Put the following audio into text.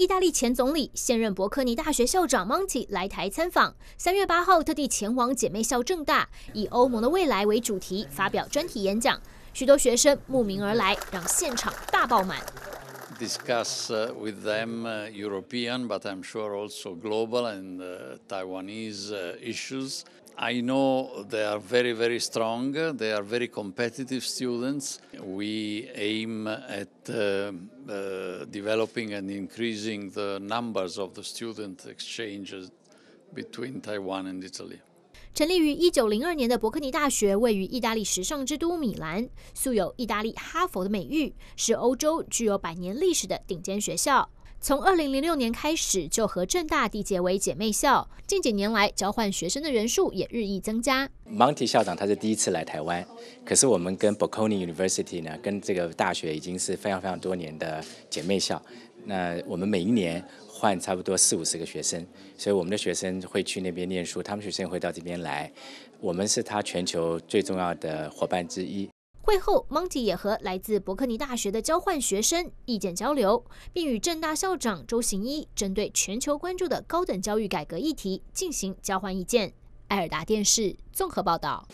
意大利前总理、现任伯克尼大学校长 Monti 来台参访，三月八号特地前往姐妹校正大，以欧盟的未来为主题发表专题演讲，许多学生慕名而来，让现场大爆满。Discuss with them European, but I'm sure also global and Taiwanese issues. I know they are very, very strong. They are very competitive students. We aim at uh, uh, developing and increasing the numbers of the student exchanges between Taiwan and Italy. 成立于一九零二年的伯克尼大学位于意大利时尚之都米兰，素有“意大利哈佛”的美誉，是欧洲具有百年历史的顶尖学校。从二零零六年开始就和正大缔结为姐妹校，近几年来交换学生的人数也日益增加。Monty 校长他是第一次来台湾，可是我们跟 Bocconi University 呢，跟这个大学已经是非常非常多年的姐妹校。那我们每一年换差不多四五十个学生，所以我们的学生会去那边念书，他们学生会到这边来。我们是他全球最重要的伙伴之一。会后，Monty 也和来自伯克尼大学的交换学生意见交流，并与郑大校长周行一针对全球关注的高等教育改革议题进行交换意见。埃尔达电视综合报道。